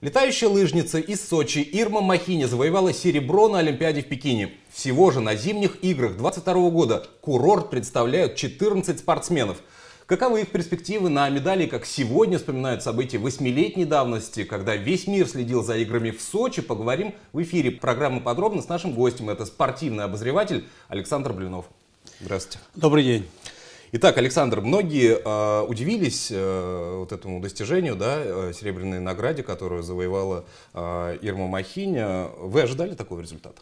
Летающая лыжница из Сочи Ирма Махини завоевала серебро на Олимпиаде в Пекине. Всего же на зимних играх 2022 года курорт представляют 14 спортсменов. Каковы их перспективы на медали, как сегодня вспоминают события восьмилетней давности, когда весь мир следил за играми в Сочи, поговорим в эфире программы подробно с нашим гостем. Это спортивный обозреватель Александр Блинов. Здравствуйте. Добрый день. Итак, Александр, многие э, удивились э, вот этому достижению, да, э, серебряной награде, которую завоевала э, Ирма Махиня. Вы ожидали такого результата?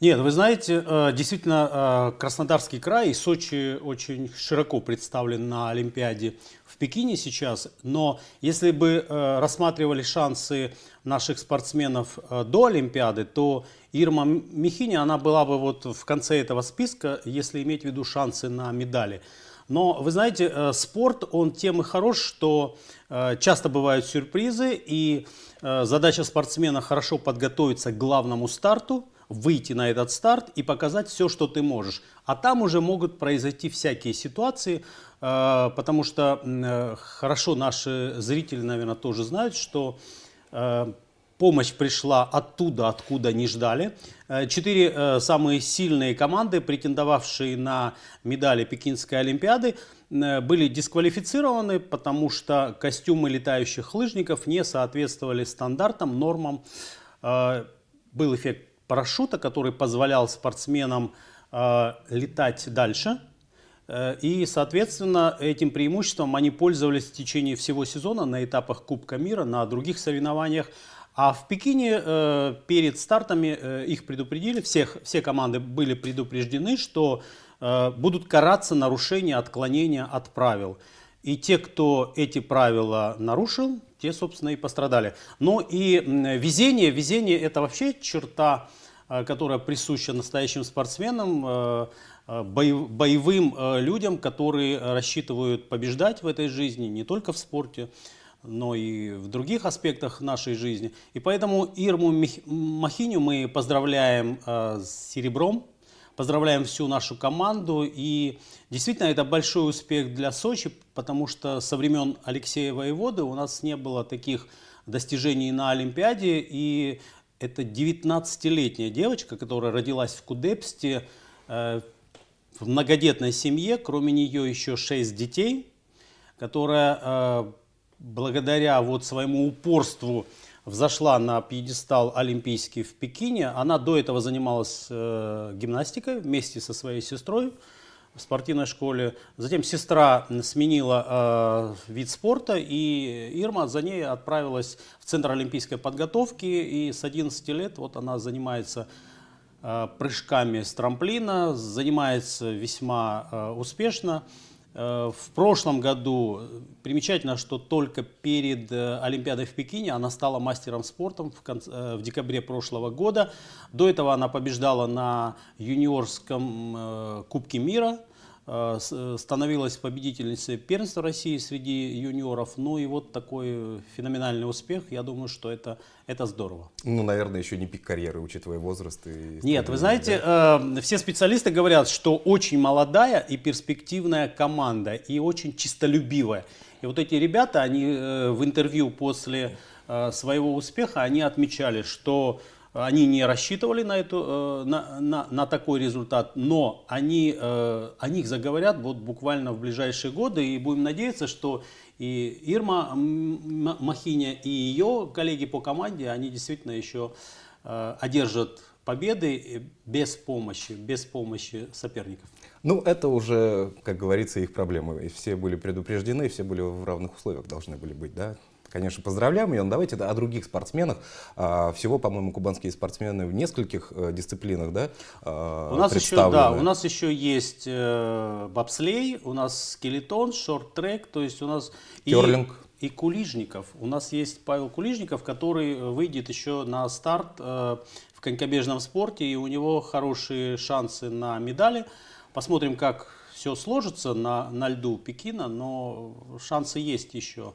Нет, вы знаете, э, действительно, э, Краснодарский край и Сочи очень широко представлен на Олимпиаде в Пекине сейчас. Но если бы рассматривали шансы наших спортсменов до Олимпиады, то Ирма Михини, она была бы вот в конце этого списка, если иметь в виду шансы на медали. Но вы знаете, э, спорт, он тем и хорош, что э, часто бывают сюрпризы, и э, задача спортсмена хорошо подготовиться к главному старту, выйти на этот старт и показать все, что ты можешь. А там уже могут произойти всякие ситуации, потому что хорошо наши зрители, наверное, тоже знают, что Помощь пришла оттуда, откуда не ждали. Э, четыре э, самые сильные команды, претендовавшие на медали Пекинской Олимпиады, э, были дисквалифицированы, потому что костюмы летающих лыжников не соответствовали стандартам, нормам. Был эффект парашюта, который позволял спортсменам летать дальше. И, соответственно, этим преимуществом они пользовались в течение всего сезона на этапах Кубка мира, на других соревнованиях. А в Пекине э, перед стартами э, их предупредили, всех, все команды были предупреждены, что э, будут караться нарушения, отклонения от правил. И те, кто эти правила нарушил, те, собственно, и пострадали. Но и везение, везение это вообще черта, э, которая присуща настоящим спортсменам, э, э, боевым людям, которые рассчитывают побеждать в этой жизни, не только в спорте, но и в других аспектах нашей жизни. И поэтому Ирму Махиню мы поздравляем э, с серебром, поздравляем всю нашу команду. И действительно, это большой успех для Сочи, потому что со времен Алексея Воеводы у нас не было таких достижений на Олимпиаде. И это 19-летняя девочка, которая родилась в Кудепсте, э, в многодетной семье, кроме нее еще шесть детей, которая э, благодаря вот своему упорству взошла на пьедестал олимпийский в Пекине. Она до этого занималась э, гимнастикой вместе со своей сестрой в спортивной школе. Затем сестра сменила э, вид спорта, и Ирма за ней отправилась в Центр олимпийской подготовки. И с 11 лет вот она занимается э, прыжками с трамплина, занимается весьма э, успешно. Э, в прошлом году примечательно, что только перед э, Олимпиадой в Пекине она стала мастером спорта в, конце, э, в декабре прошлого года. До этого она побеждала на юниорском Кубке мира Э, э, становилась победительницей первенства России среди юниоров. Ну и вот такой феноменальный успех. Я думаю, что это, это здорово. Ну, наверное, еще не пик карьеры, учитывая возраст. И Нет, вы знаете, э, все специалисты говорят, что очень молодая и перспективная команда, и очень чистолюбивая. И вот эти ребята, они э, в интервью после э, своего успеха, они отмечали, что они не рассчитывали на, эту, э, на, на, на такой результат, но они, э, о них заговорят вот буквально в ближайшие годы, и будем надеяться, что и Ирма Махиня, и ее коллеги по команде, они действительно еще э, одержат победы без помощи, без помощи соперников. Ну, это уже, как говорится, их проблемы. И все были предупреждены, все были в равных условиях должны были быть, да? конечно, поздравляем ее, но давайте о других спортсменах. А, всего, по-моему, кубанские спортсмены в нескольких э, дисциплинах да, а, у нас еще, да, у нас еще есть э, бобслей, у нас скелетон, шорт-трек, то есть у нас... Керлинг. И, и Кулижников. У нас есть Павел Кулижников, который выйдет еще на старт э, в конькобежном спорте, и у него хорошие шансы на медали. Посмотрим, как все сложится на, на льду Пекина, но шансы есть еще.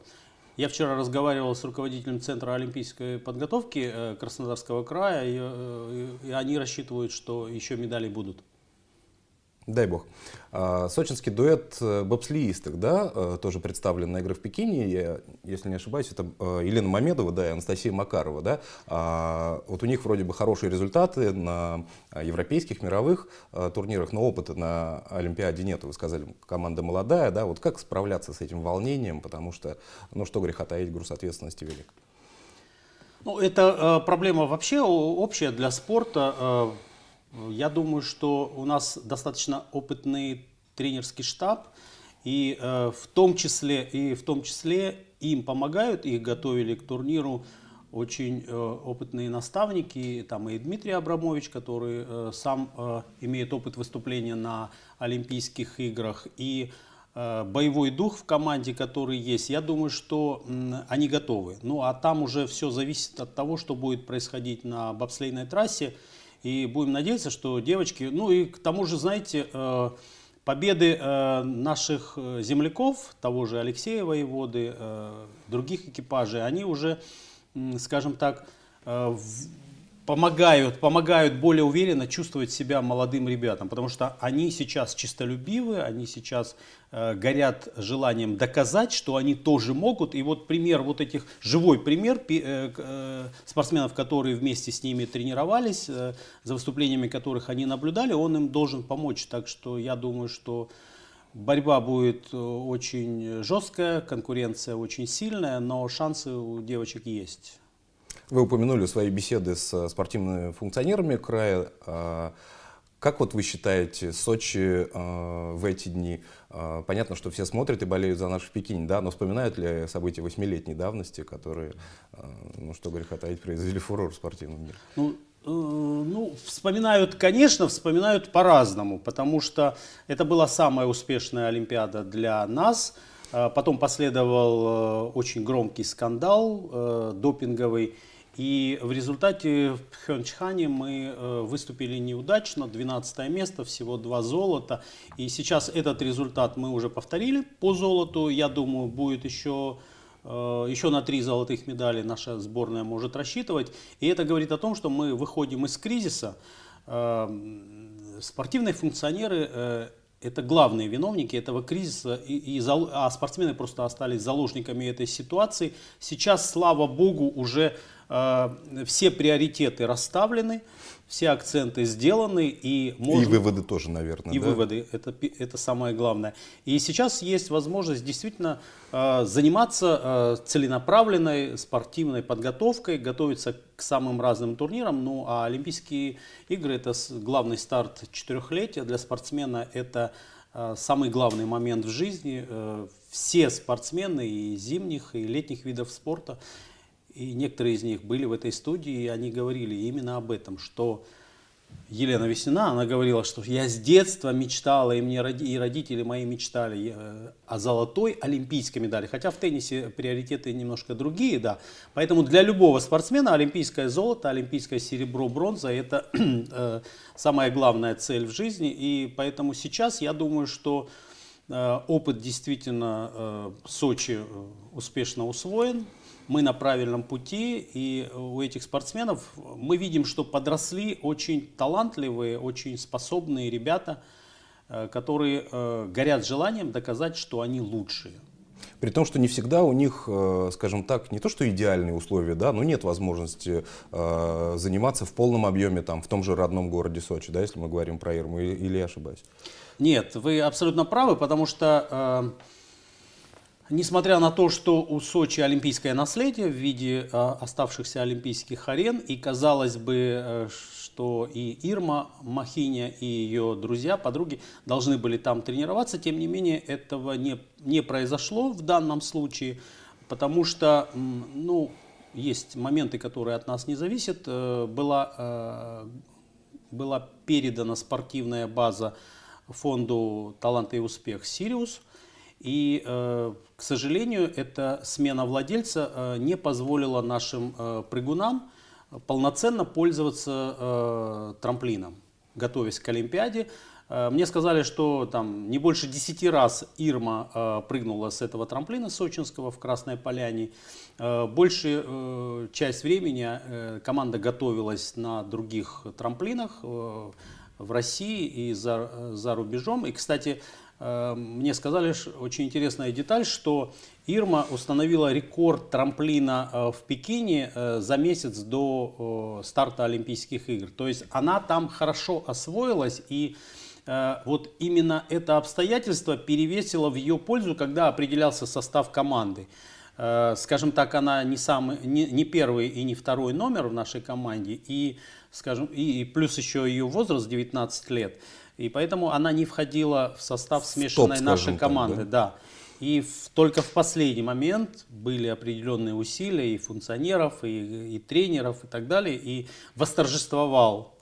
Я вчера разговаривал с руководителем Центра олимпийской подготовки э, Краснодарского края, и, э, и они рассчитывают, что еще медали будут. Дай бог. А, сочинский дуэт э, бобслеисток, да, э, тоже представлен на игры в Пекине. Я, если не ошибаюсь, это э, Елена Мамедова, да, и Анастасия Макарова, да. А вот у них вроде бы хорошие результаты на европейских, мировых турнирах, но опыта на Олимпиаде нет. Вы сказали, команда молодая, да. Вот как справляться с этим волнением, потому что, ну что греха таить, груз ответственности велик. Ну, это проблема вообще общая для спорта. Я думаю, что у нас достаточно опытный тренерский штаб, и э, в том числе и в том числе им помогают, их готовили к турниру очень э, опытные наставники, там и Дмитрий Абрамович, который э, сам э, имеет опыт выступления на Олимпийских играх, и э, боевой дух в команде, который есть, я думаю, что э, они готовы. Ну а там уже все зависит от того, что будет происходить на бобслейной трассе. И будем надеяться, что девочки, ну и к тому же, знаете, э, победы э, наших э, земляков, того же Алексеева и других экипажей, они уже, скажем так, помогают, помогают более уверенно чувствовать себя молодым ребятам, потому что они сейчас чистолюбивы, они сейчас э, горят желанием доказать, что они тоже могут. И вот пример вот этих, живой пример э, э, спортсменов, которые вместе с ними тренировались, э, за выступлениями которых они наблюдали, он им должен помочь. Так что я думаю, что борьба будет э, очень жесткая, конкуренция очень сильная, но шансы у девочек есть. Вы упомянули свои беседы с э, спортивными функционерами края. А, как вот вы считаете, Сочи э, в эти дни, а, понятно, что все смотрят и болеют за наш Пекин, да, но вспоминают ли события восьмилетней давности, которые, э, ну что греха таить, произвели фурор в спортивном мире? Ну, ну, вспоминают, конечно, вспоминают по-разному, потому что это была самая успешная Олимпиада для нас. А, потом последовал очень громкий скандал допинговый, и в результате в Пхенчхане мы э, выступили неудачно, 12 место, всего два золота. И сейчас этот результат мы уже повторили по золоту. Я думаю, будет еще э, еще на три золотых медали наша сборная может рассчитывать. И это говорит о том, что мы выходим из кризиса. Э, спортивные функционеры это главные виновники этого кризиса, и, и, а спортсмены просто остались заложниками этой ситуации. Сейчас, слава богу, уже а, все приоритеты расставлены, все акценты сделаны и можно... И выводы тоже, наверное. И да? выводы, это, это самое главное. И сейчас есть возможность действительно а, заниматься а, целенаправленной спортивной подготовкой, готовиться к самым разным турнирам. Ну а Олимпийские игры это главный старт четырехлетия. Для спортсмена это самый главный момент в жизни. Э, все спортсмены и зимних, и летних видов спорта и некоторые из них были в этой студии, и они говорили именно об этом, что Елена Весна, она говорила, что я с детства мечтала, и, мне, и родители мои мечтали э, о золотой олимпийской медали. Хотя в теннисе приоритеты немножко другие, да. Поэтому для любого спортсмена олимпийское золото, олимпийское серебро, бронза – это э, самая главная цель в жизни. И поэтому сейчас я думаю, что Э, опыт действительно э, Сочи э, успешно усвоен. Мы на правильном пути, и у этих спортсменов мы видим, что подросли очень талантливые, очень способные ребята, которые горят желанием доказать, что они лучшие. При том, что не всегда у них, э, скажем так, не то что идеальные условия, да, но нет возможности э, заниматься в полном объеме там, в том же родном городе Сочи, да, если мы говорим про Ирму, или я ошибаюсь? Нет, вы абсолютно правы, потому что... Э Несмотря на то, что у Сочи олимпийское наследие в виде а, оставшихся олимпийских арен, и казалось бы, э, что и Ирма Махиня, и ее друзья, подруги должны были там тренироваться, тем не менее этого не, не произошло в данном случае, потому что, ну, есть моменты, которые от нас не зависят. Э, была, э, была передана спортивная база фонду Талант и успех Сириус», и, э, к сожалению, эта смена владельца э, не позволила нашим э, прыгунам полноценно пользоваться трамплином, готовясь к Олимпиаде. Мне сказали, что там не больше 10 раз Ирма прыгнула с этого трамплина сочинского в Красной Поляне. Э, большую часть времени команда готовилась на других трамплинах в России и за, за рубежом. И, кстати, Эм, мне сказали очень интересная деталь, что Ирма установила рекорд трамплина э, в Пекине э, за месяц до старта Олимпийских игр. То есть она там хорошо освоилась и э, вот именно это обстоятельство перевесило в ее пользу, когда определялся состав команды. Скажем так, она не, самый, не, не первый и не второй номер в нашей команде, и, скажем, и, и плюс еще ее возраст 19 лет. И поэтому она не входила в состав смешанной топ, нашей команды. Так, да? Да. И в, только в последний момент были определенные усилия и функционеров, и, и тренеров, и так далее. И восторжествовал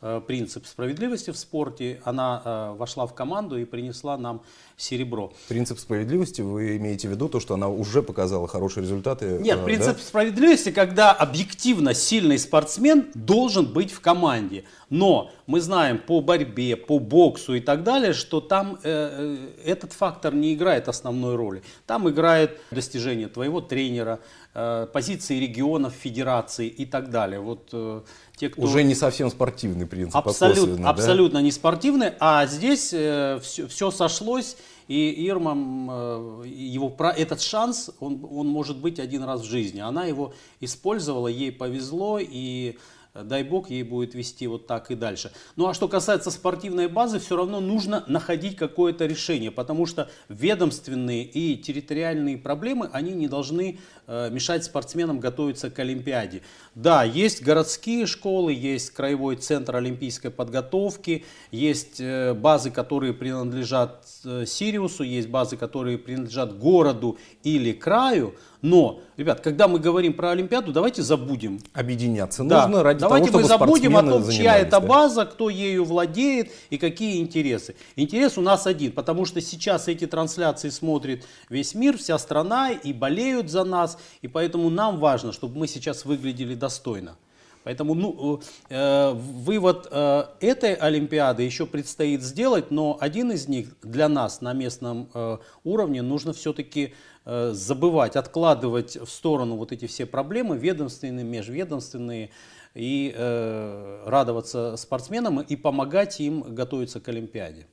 Э, принцип справедливости в спорте, она э, вошла в команду и принесла нам серебро. Принцип справедливости, вы имеете в виду то, что она уже показала хорошие результаты? Э, Нет, принцип да? справедливости, когда объективно сильный спортсмен должен быть в команде. Но мы знаем по борьбе, по боксу и так далее, что там э, этот фактор не играет основной роли. Там играет достижение твоего тренера, Э, позиции регионов, федерации и так далее. Вот э, те, кто... Уже не совсем спортивный принцип, а Абсолют, косвенно, Абсолютно да? не спортивный, а здесь все, э, все сошлось, и Ирмам, э, его, этот шанс, он, он может быть один раз в жизни. Она его использовала, ей повезло, и дай бог, ей будет вести вот так и дальше. Ну а что касается спортивной базы, все равно нужно находить какое-то решение, потому что ведомственные и территориальные проблемы, они не должны э, мешать спортсменам готовиться к Олимпиаде. Да, есть городские школы, есть краевой центр олимпийской подготовки, есть э, базы, которые принадлежат э, Сириусу, есть базы, которые принадлежат городу или краю, но, ребят, когда мы говорим про Олимпиаду, давайте забудем. Объединяться да. нужно ради давайте того, чтобы мы забудем о том, чья это база, кто ею владеет и какие интересы. Интерес у нас один, потому что сейчас эти трансляции смотрит весь мир, вся страна и болеют за нас. И поэтому нам важно, чтобы мы сейчас выглядели достойно. Поэтому ну, э, вывод э, этой Олимпиады еще предстоит сделать, но один из них для нас на местном э, уровне нужно все-таки э, забывать, откладывать в сторону вот эти все проблемы ведомственные, межведомственные, и э, радоваться спортсменам и помогать им готовиться к Олимпиаде.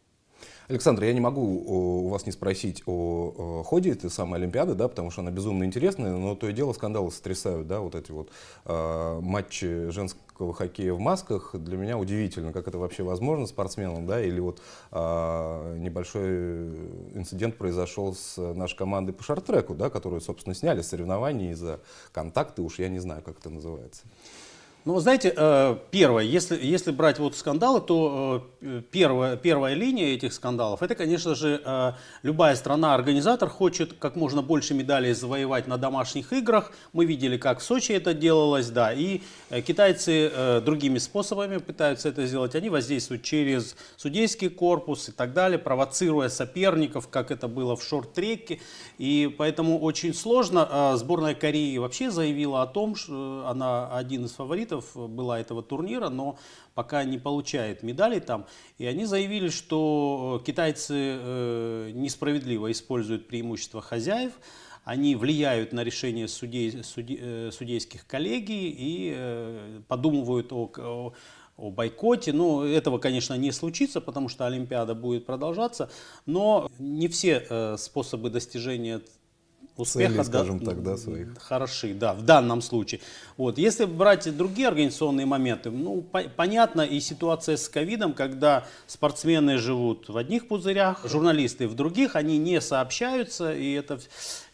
Александр, я не могу у вас не спросить о ходе этой самой Олимпиады, да, потому что она безумно интересная, но то и дело скандалы сотрясают, да, вот эти вот э, матчи женского хоккея в масках. Для меня удивительно, как это вообще возможно спортсменам, да, или вот э, небольшой инцидент произошел с нашей командой по шорт-треку, да, которую, собственно, сняли с соревнований из-за контакты, уж я не знаю, как это называется. Ну, знаете, э, первое, если, если брать вот скандалы, то э, первая, первая линия этих скандалов, это, конечно же, э, любая страна-организатор хочет как можно больше медалей завоевать на домашних играх. Мы видели, как в Сочи это делалось, да, и китайцы другими способами пытаются это сделать. Они воздействуют через судейский корпус и так далее, провоцируя соперников, как это было в шорт-треке. И поэтому очень сложно. Сборная Кореи вообще заявила о том, что она один из фаворитов, фаворитов э, была этого турнира, но пока не получает медалей там. И они заявили, что э, китайцы э, несправедливо используют преимущество хозяев, они влияют на решение судей, судей, судейских коллегий и подумывают о, о о бойкоте. Но ну, этого, конечно, не случится, потому что Олимпиада будет продолжаться. Но не все способы достижения успеха, целей, скажем да, так, да, своих. Хороши, да, в данном случае. Вот, если брать другие организационные моменты, ну, по понятно, и ситуация с ковидом, когда спортсмены живут в одних пузырях, журналисты в других, они не сообщаются, и это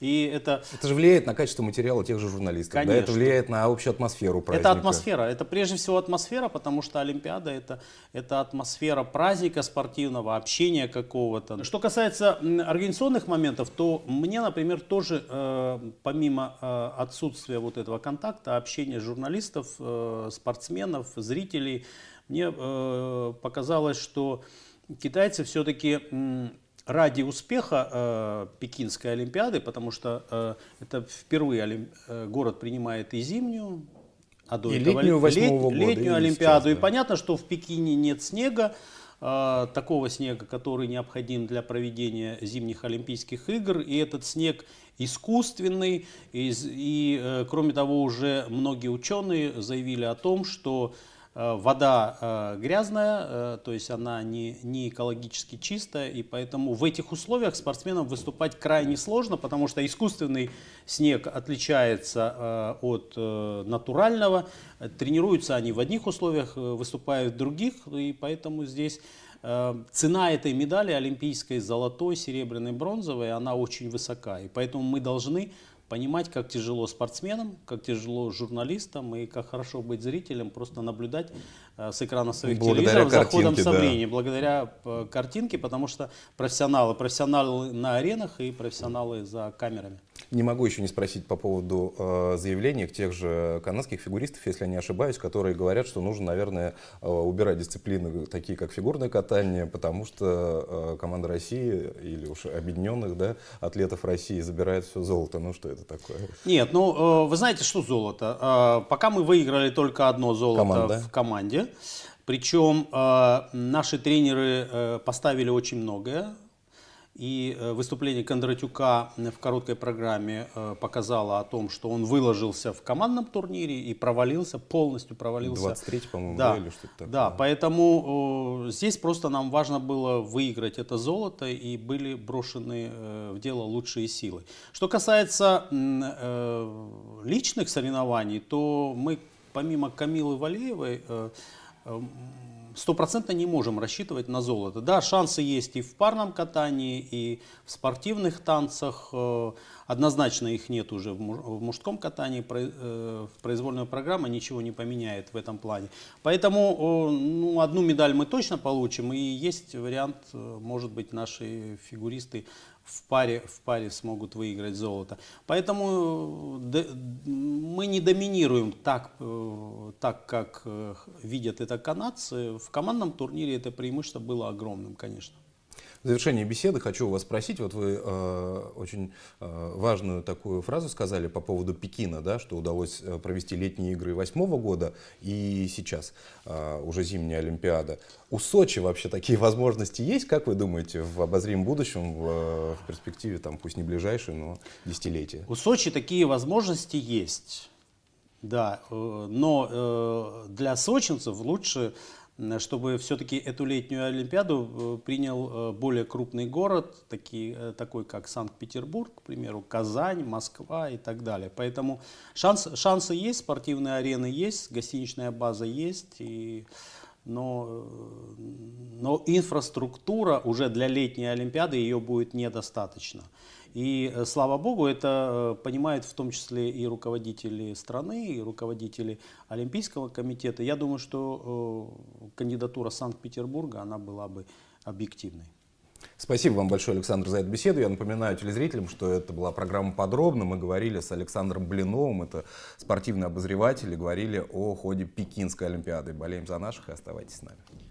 и это... это же влияет на качество материала тех же журналистов. Конечно. Да, это влияет на общую атмосферу праздника. Это атмосфера. Это прежде всего атмосфера, потому что Олимпиада это, это атмосфера праздника спортивного, общения какого-то. Что касается организационных моментов, то мне, например, тоже э, помимо э, отсутствия вот этого контакта, общения журналистов, э, спортсменов, зрителей, мне э, показалось, что китайцы все-таки ради успеха э, Пекинской Олимпиады, потому что э, это впервые олим... Э, город принимает и зимнюю, а до и этого летнюю, лет... года, летнюю и Олимпиаду. Сейчас, да. И понятно, что в Пекине нет снега, э, такого снега, который необходим для проведения зимних Олимпийских игр. И этот снег искусственный. И, и э, кроме того, уже многие ученые заявили о том, что Э, вода э, грязная, э, то есть она не, не экологически чистая, и поэтому в этих условиях спортсменам выступать крайне сложно, потому что искусственный снег отличается от натурального, тренируются они в одних условиях, выступают в других, и поэтому здесь цена этой медали олимпийской, золотой, серебряной, бронзовой, она очень высока, и поэтому мы должны понимать, как тяжело спортсменам, как тяжело журналистам и как хорошо быть зрителем, просто наблюдать э, с экрана своих благодаря телевизоров за ходом Сабрини, да. благодаря э, картинке, потому что профессионалы, профессионалы на аренах и профессионалы за камерами. Не могу еще не спросить по поводу э, заявлений тех же канадских фигуристов, если я не ошибаюсь, которые говорят, что нужно, наверное, э, убирать дисциплины э, такие, как фигурное катание, потому что э, команда России или уж объединенных да, атлетов России забирает все золото. Ну что это такое? Нет, ну э, вы знаете, что золото? Э, пока мы выиграли только одно золото команда. в команде. Причем э, наши тренеры э, поставили очень многое и э, выступление Кондратюка э, в короткой программе э, показало о том, что он выложился в командном турнире и провалился, полностью провалился. 23, по-моему, да, или что-то такое. Да, поэтому э, здесь просто нам важно было выиграть это золото, и были брошены э, в дело лучшие силы. Что касается э, личных соревнований, то мы помимо Камилы Валеевой... Э, стопроцентно не можем рассчитывать на золото. Да, шансы есть и в парном катании, и в спортивных танцах. Э, однозначно их нет уже в мужском катании. Э, Произвольная программа ничего не поменяет в этом плане. Поэтому э, ну, одну медаль мы точно получим. И есть вариант, может быть, наши фигуристы в паре, в паре смогут выиграть золото. Поэтому э, мы не доминируем так, э, так, как э, видят это канадцы. В командном турнире это преимущество было огромным, конечно. В завершении беседы хочу у вас спросить, вот вы э, очень э, важную такую фразу сказали по поводу Пекина, да, что удалось э, провести летние игры восьмого года и сейчас э, уже зимняя Олимпиада. У Сочи вообще такие возможности есть, как вы думаете, в обозримом будущем, в, э, в перспективе, там, пусть не ближайшей, но десятилетия? У Сочи такие возможности есть. Да, э, но для сочинцев лучше чтобы все-таки эту летнюю Олимпиаду э, принял э, более крупный город, такие, э, такой как Санкт-Петербург, к примеру, Казань, Москва и так далее. Поэтому шанс, шансы есть, спортивные арены есть, гостиничная база есть, и, но, но инфраструктура уже для летней Олимпиады ее будет недостаточно. И э, слава богу, это э, понимают в том числе и руководители страны, и руководители Олимпийского комитета. Я думаю, что э, кандидатура Санкт-Петербурга, она была бы объективной. Спасибо вам большое, Александр, за эту беседу. Я напоминаю телезрителям, что это была программа «Подробно». Мы говорили с Александром Блиновым, это спортивный обозреватель, и говорили о ходе Пекинской Олимпиады. Болеем за наших и оставайтесь с нами.